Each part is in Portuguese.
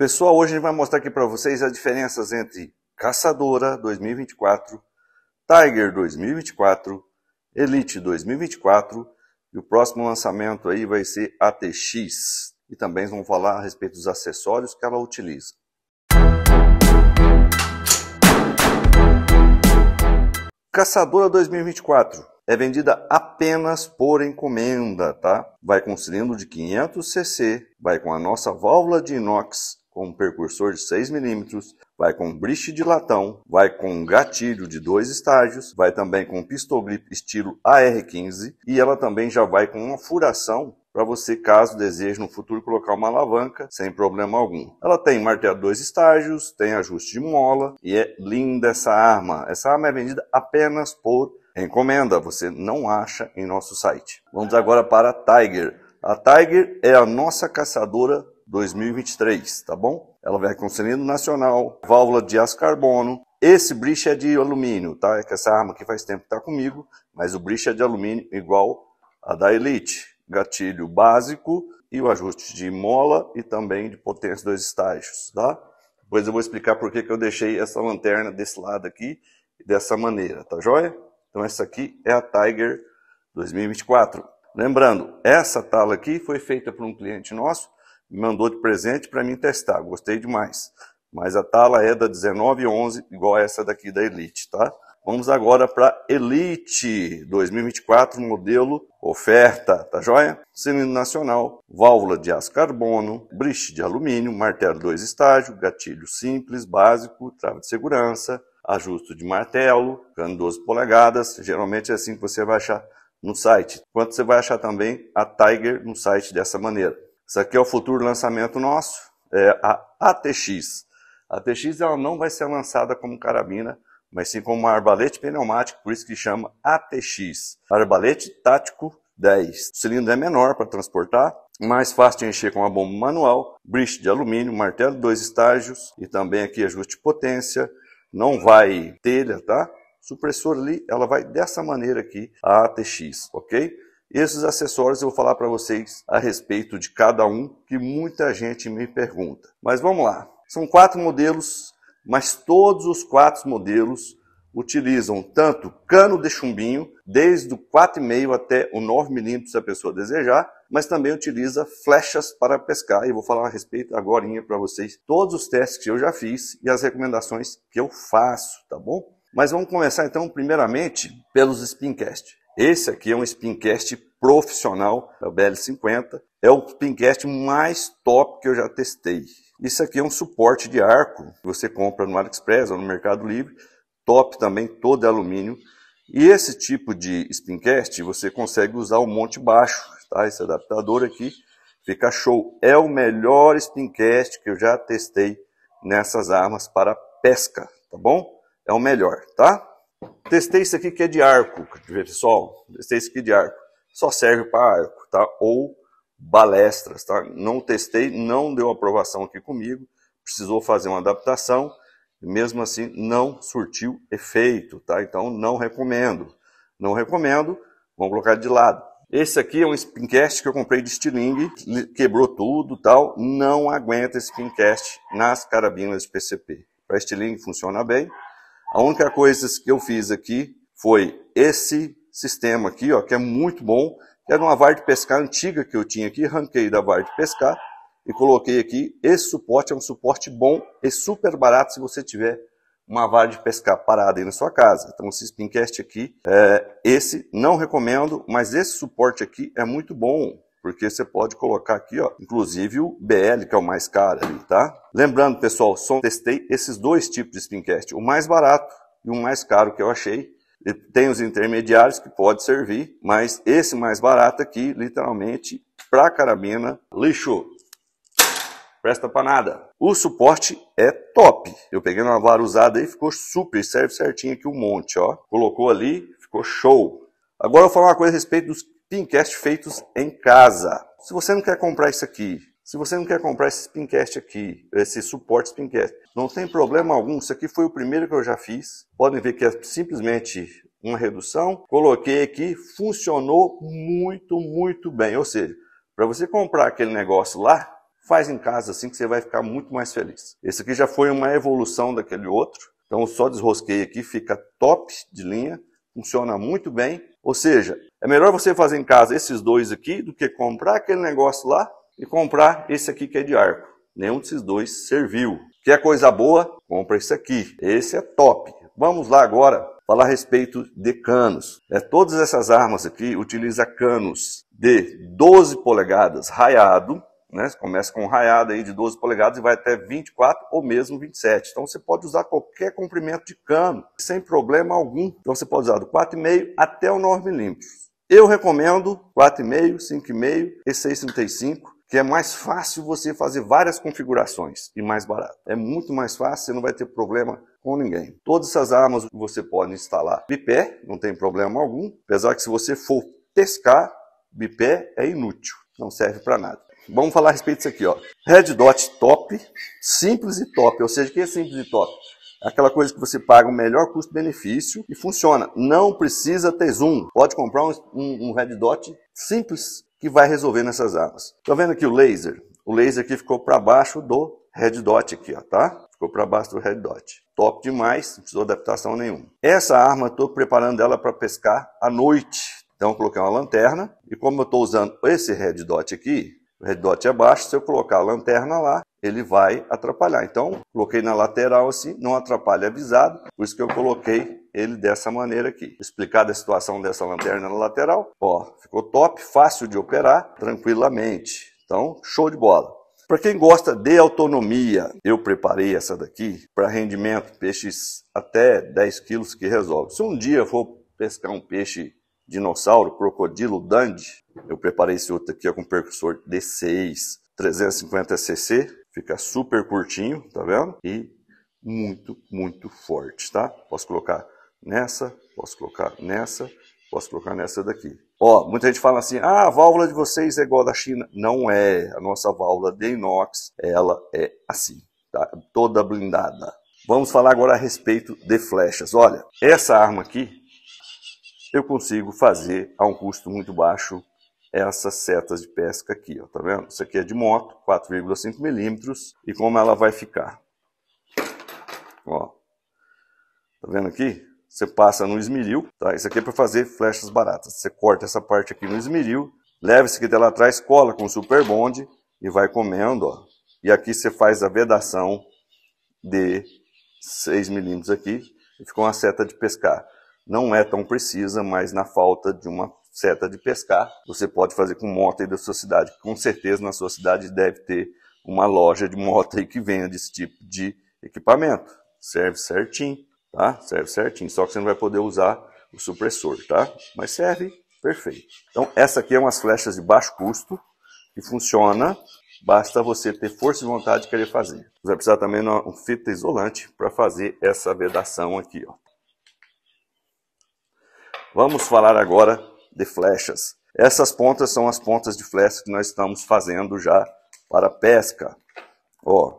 Pessoal, hoje a gente vai mostrar aqui para vocês as diferenças entre Caçadora 2024, Tiger 2024, Elite 2024 e o próximo lançamento aí vai ser ATX. E também vamos falar a respeito dos acessórios que ela utiliza. Caçadora 2024 é vendida apenas por encomenda, tá? Vai com cilindro de 500cc, vai com a nossa válvula de inox com um percursor de 6 milímetros, vai com briche de latão, vai com gatilho de dois estágios, vai também com grip estilo AR-15 e ela também já vai com uma furação para você, caso deseje no futuro colocar uma alavanca sem problema algum. Ela tem martelo dois estágios, tem ajuste de mola e é linda essa arma. Essa arma é vendida apenas por encomenda, você não acha em nosso site. Vamos agora para a Tiger. A Tiger é a nossa caçadora 2023, tá bom? Ela vem com cilindro nacional, válvula de aço carbono. Esse briche é de alumínio, tá? É que essa arma aqui faz tempo que tá comigo, mas o briche é de alumínio igual a da Elite. Gatilho básico e o ajuste de mola e também de potência dois estágios, tá? Depois eu vou explicar por que, que eu deixei essa lanterna desse lado aqui, dessa maneira, tá joia? Então essa aqui é a Tiger 2024. Lembrando, essa tala aqui foi feita por um cliente nosso mandou de presente para mim testar. Gostei demais. Mas a tala é da 1911, igual essa daqui da Elite, tá? Vamos agora para Elite 2024, modelo oferta, tá joia? Cilindro nacional, válvula de aço carbono, briche de alumínio, martelo 2 estágio, gatilho simples, básico, trava de segurança, ajuste de martelo, cano 12 polegadas, geralmente é assim que você vai achar no site. Quanto você vai achar também a Tiger no site dessa maneira. Isso aqui é o futuro lançamento nosso, é a ATX. A ATX ela não vai ser lançada como carabina, mas sim como uma arbalete pneumática, por isso que chama ATX. Arbalete tático 10. O cilindro é menor para transportar, mais fácil de encher com uma bomba manual, briche de alumínio, martelo dois estágios e também aqui ajuste de potência. Não vai telha, tá? Supressor ali, ela vai dessa maneira aqui, a ATX, ok? Esses acessórios eu vou falar para vocês a respeito de cada um, que muita gente me pergunta. Mas vamos lá. São quatro modelos, mas todos os quatro modelos utilizam tanto cano de chumbinho, desde o 4,5 até o 9 milímetros, se a pessoa desejar, mas também utiliza flechas para pescar. E vou falar a respeito agora para vocês todos os testes que eu já fiz e as recomendações que eu faço, tá bom? Mas vamos começar então, primeiramente, pelos cast. Esse aqui é um spincast profissional da BL50. É o spincast mais top que eu já testei. Isso aqui é um suporte de arco que você compra no AliExpress ou no Mercado Livre. Top também, todo é alumínio. E esse tipo de spincast você consegue usar o monte baixo, tá? Esse adaptador aqui fica show. É o melhor spincast que eu já testei nessas armas para pesca, tá bom? É o melhor, tá? Testei isso aqui que é de arco, pessoal. Testei isso aqui de arco. Só serve para arco, tá? Ou balestras, tá? Não testei, não deu aprovação aqui comigo. Precisou fazer uma adaptação. Mesmo assim, não surtiu efeito, tá? Então, não recomendo. Não recomendo. Vamos colocar de lado. Esse aqui é um spincast que eu comprei de estilingue, quebrou tudo tal, não aguenta esse spincast nas carabinas de PCP. Para estilingue funciona bem, a única coisa que eu fiz aqui foi esse sistema aqui, ó, que é muito bom. Era uma vara de pescar antiga que eu tinha aqui, ranquei da vara de pescar e coloquei aqui. Esse suporte é um suporte bom e super barato se você tiver uma vara de pescar parada aí na sua casa. Então esse spincast aqui, é, esse não recomendo, mas esse suporte aqui é muito bom porque você pode colocar aqui, ó, inclusive o BL, que é o mais caro ali, tá? Lembrando, pessoal, só testei esses dois tipos de spincast, o mais barato e o mais caro que eu achei. Tem os intermediários que pode servir, mas esse mais barato aqui, literalmente, pra carabina, lixo. Presta pra nada. O suporte é top. Eu peguei uma vara usada e ficou super, serve certinho aqui um monte, ó. Colocou ali, ficou show. Agora eu vou falar uma coisa a respeito dos pincast feitos em casa. Se você não quer comprar isso aqui, se você não quer comprar esse pincast aqui, esse suporte pincast, não tem problema algum. Isso aqui foi o primeiro que eu já fiz. Podem ver que é simplesmente uma redução. Coloquei aqui, funcionou muito, muito bem. Ou seja, para você comprar aquele negócio lá, faz em casa assim que você vai ficar muito mais feliz. Esse aqui já foi uma evolução daquele outro. Então só desrosquei aqui, fica top de linha, funciona muito bem. Ou seja, é melhor você fazer em casa esses dois aqui do que comprar aquele negócio lá e comprar esse aqui que é de arco. Nenhum desses dois serviu. Quer coisa boa? Compra esse aqui. Esse é top. Vamos lá agora falar a respeito de canos. É, todas essas armas aqui utilizam canos de 12 polegadas raiado né? Você começa com um raiado aí de 12 polegadas e vai até 24 ou mesmo 27. Então você pode usar qualquer comprimento de cano sem problema algum. Então você pode usar do 4,5 até o 9 milímetros. Eu recomendo 4,5, 5,5 e 6,35 que é mais fácil você fazer várias configurações e mais barato. É muito mais fácil, você não vai ter problema com ninguém. Todas essas armas você pode instalar bipé, não tem problema algum. Apesar que se você for pescar, bipé é inútil, não serve para nada. Vamos falar a respeito disso aqui, ó. Red Dot Top, simples e top. Ou seja, o que é simples e top? É aquela coisa que você paga o melhor custo-benefício e funciona. Não precisa ter zoom. Pode comprar um, um, um, red dot simples que vai resolver nessas armas. Tá vendo aqui o laser? O laser aqui ficou para baixo do red dot aqui, ó, tá? Ficou para baixo do red dot. Top demais, não precisou adaptação nenhuma. Essa arma estou preparando ela para pescar à noite. Então coloquei uma lanterna e como eu estou usando esse red dot aqui, Redote abaixo. se eu colocar a lanterna lá, ele vai atrapalhar. Então, coloquei na lateral assim, não atrapalha avisado, por isso que eu coloquei ele dessa maneira aqui. Explicada a situação dessa lanterna na lateral, ó, ficou top, fácil de operar, tranquilamente. Então, show de bola. Para quem gosta de autonomia, eu preparei essa daqui para rendimento, peixes até 10 quilos que resolve. Se um dia for pescar um peixe dinossauro, crocodilo, dandy. Eu preparei esse outro aqui ó, com percussor D6, 350cc, fica super curtinho, tá vendo? E muito, muito forte, tá? Posso colocar nessa, posso colocar nessa, posso colocar nessa daqui. Ó, muita gente fala assim, ah, a válvula de vocês é igual a da China. Não é, a nossa válvula de inox, ela é assim, tá? Toda blindada. Vamos falar agora a respeito de flechas. Olha, essa arma aqui, eu consigo fazer a um custo muito baixo essas setas de pesca aqui, ó, tá vendo? Isso aqui é de moto, 4,5 milímetros, e como ela vai ficar. Ó, tá vendo aqui? Você passa no esmeril, tá? Isso aqui é para fazer flechas baratas. Você corta essa parte aqui no esmeril, leva esse aqui dela atrás, cola com super bond e vai comendo, ó. E aqui você faz a vedação de 6 milímetros aqui, e ficou uma seta de pescar não é tão precisa, mas na falta de uma seta de pescar, você pode fazer com moto aí da sua cidade. Com certeza na sua cidade deve ter uma loja de moto aí que venda esse tipo de equipamento. Serve certinho, tá? Serve certinho, só que você não vai poder usar o supressor, tá? Mas serve perfeito. Então essa aqui é umas flechas de baixo custo que funciona, basta você ter força e vontade de querer fazer. Você vai precisar também de uma fita isolante para fazer essa vedação aqui, ó. Vamos falar agora de flechas. Essas pontas são as pontas de flecha que nós estamos fazendo já para pesca. Ó,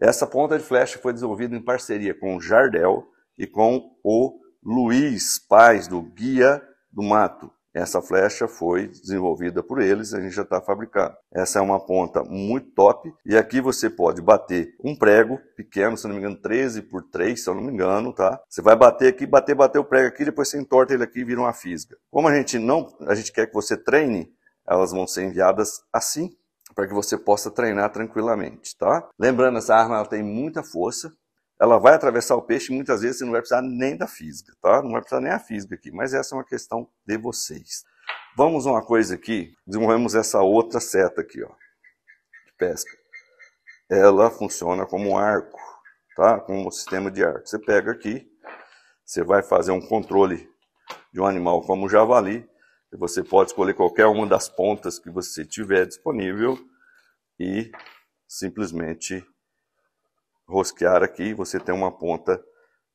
essa ponta de flecha foi desenvolvida em parceria com o Jardel e com o Luiz Paz, do Guia do Mato. Essa flecha foi desenvolvida por eles, a gente já está fabricando. Essa é uma ponta muito top e aqui você pode bater um prego pequeno, se não me engano, 13 por 3, se eu não me engano, tá? Você vai bater aqui, bater, bater o prego aqui, depois você entorta ele aqui e vira uma fisga. Como a gente não, a gente quer que você treine, elas vão ser enviadas assim para que você possa treinar tranquilamente, tá? Lembrando, essa arma ela tem muita força, ela vai atravessar o peixe, muitas vezes você não vai precisar nem da física, tá? Não vai precisar nem a física aqui, mas essa é uma questão de vocês. Vamos uma coisa aqui, desenvolvemos essa outra seta aqui, ó, de pesca. Ela funciona como um arco, tá? Como um sistema de arco. Você pega aqui, você vai fazer um controle de um animal como o javali, você pode escolher qualquer uma das pontas que você tiver disponível e simplesmente rosquear aqui, você tem uma ponta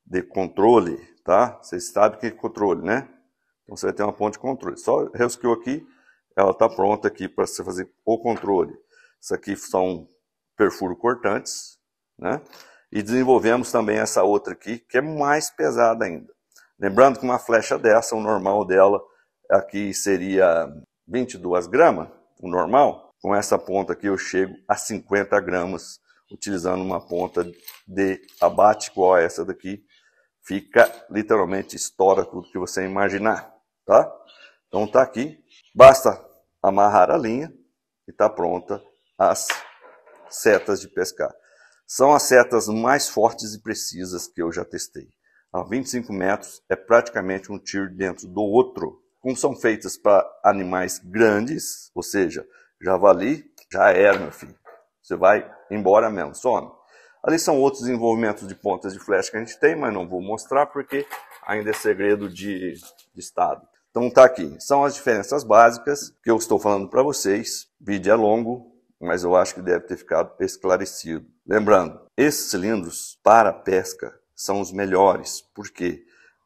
de controle, tá? Você sabe que é controle, né? Então você vai ter uma ponta de controle. Só rosqueou aqui, ela está pronta aqui para você fazer o controle. Isso aqui são perfuro cortantes, né? E desenvolvemos também essa outra aqui, que é mais pesada ainda. Lembrando que uma flecha dessa, o normal dela aqui seria 22 gramas, o normal. Com essa ponta aqui eu chego a 50 gramas utilizando uma ponta de abate igual a essa daqui, fica literalmente estoura tudo que você imaginar, tá? Então tá aqui, basta amarrar a linha e tá pronta as setas de pescar. São as setas mais fortes e precisas que eu já testei. A 25 metros é praticamente um tiro dentro do outro. Como são feitas para animais grandes, ou seja, javali, já era, meu filho. Você vai embora mesmo, some. Ali são outros envolvimentos de pontas de flecha que a gente tem, mas não vou mostrar porque ainda é segredo de, de Estado. Então tá aqui, são as diferenças básicas que eu estou falando para vocês. O vídeo é longo, mas eu acho que deve ter ficado esclarecido. Lembrando, esses cilindros para pesca são os melhores, por quê?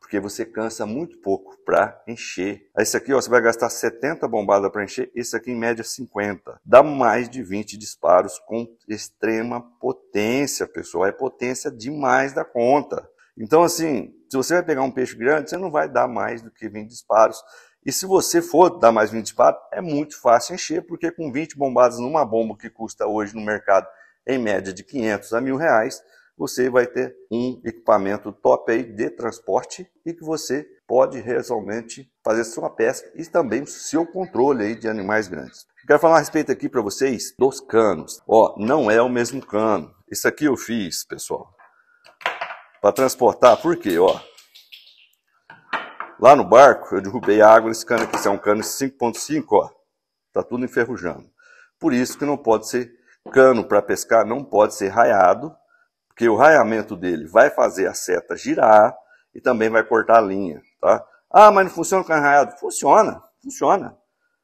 porque você cansa muito pouco para encher. Esse aqui ó, você vai gastar 70 bombadas para encher, esse aqui em média 50. Dá mais de 20 disparos com extrema potência, pessoal. É potência demais da conta. Então, assim, se você vai pegar um peixe grande, você não vai dar mais do que 20 disparos. E se você for dar mais 20 disparos, é muito fácil encher, porque com 20 bombadas numa bomba que custa hoje no mercado em média de 500 a mil reais, você vai ter um equipamento top aí de transporte e que você pode realmente fazer sua pesca e também seu controle aí de animais grandes. Quero falar a respeito aqui para vocês dos canos. Ó, não é o mesmo cano. Isso aqui eu fiz, pessoal, para transportar. Por quê? Ó, lá no barco eu derrubei a água nesse cano aqui. Isso é um cano 5.5, ó. Tá tudo enferrujando. Por isso que não pode ser cano para pescar, não pode ser raiado porque o raiamento dele vai fazer a seta girar e também vai cortar a linha, tá? Ah, mas não funciona o cano raiado? Funciona, funciona.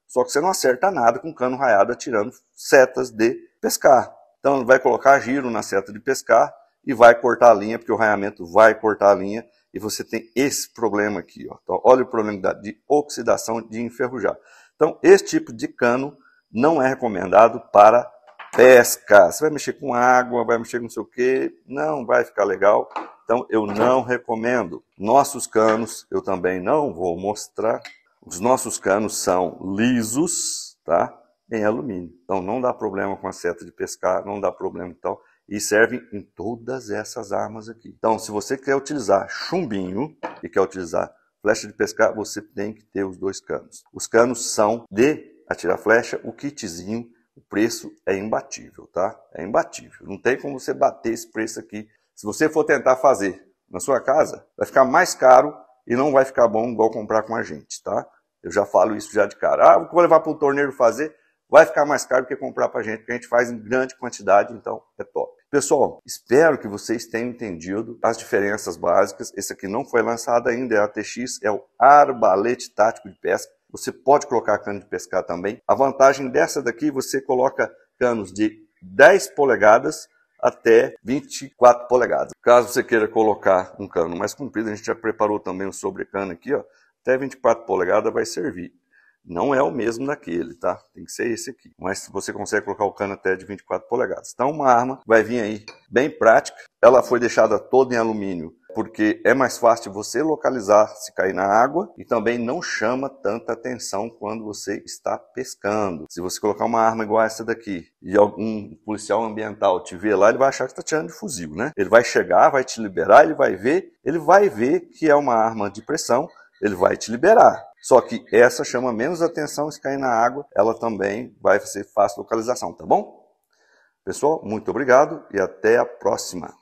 Só que você não acerta nada com o cano raiado atirando setas de pescar. Então ele vai colocar giro na seta de pescar e vai cortar a linha, porque o raiamento vai cortar a linha e você tem esse problema aqui. Ó. Então, olha o problema da, de oxidação de enferrujar. Então, esse tipo de cano não é recomendado para pesca, você vai mexer com água, vai mexer com não sei o quê, não vai ficar legal. Então eu não recomendo. Nossos canos, eu também não vou mostrar. Os nossos canos são lisos, tá? Em alumínio. Então não dá problema com a seta de pescar, não dá problema e tal. E servem em todas essas armas aqui. Então, se você quer utilizar chumbinho e quer utilizar flecha de pescar, você tem que ter os dois canos. Os canos são de atirar flecha, o kitzinho o preço é imbatível, tá? É imbatível. Não tem como você bater esse preço aqui. Se você for tentar fazer na sua casa, vai ficar mais caro e não vai ficar bom igual comprar com a gente, tá? Eu já falo isso já de cara. Ah, vou levar para o torneiro fazer? Vai ficar mais caro do que comprar para a gente, porque a gente faz em grande quantidade, então é top. Pessoal, espero que vocês tenham entendido as diferenças básicas. Esse aqui não foi lançado ainda, é a TX, é o arbalete tático de pesca. Você pode colocar cano de pescar também. A vantagem dessa daqui, você coloca canos de 10 polegadas até 24 polegadas. Caso você queira colocar um cano mais comprido, a gente já preparou também um sobrecano aqui, ó, até 24 polegadas vai servir. Não é o mesmo daquele, tá? Tem que ser esse aqui. Mas você consegue colocar o cano até de 24 polegadas. Então uma arma vai vir aí bem prática. Ela foi deixada toda em alumínio porque é mais fácil você localizar se cair na água e também não chama tanta atenção quando você está pescando. Se você colocar uma arma igual essa daqui e algum policial ambiental te ver lá, ele vai achar que está tirando de fuzil, né? Ele vai chegar, vai te liberar, ele vai ver, ele vai ver que é uma arma de pressão, ele vai te liberar. Só que essa chama menos atenção, se cair na água, ela também vai ser fácil localização, tá bom? Pessoal, muito obrigado e até a próxima.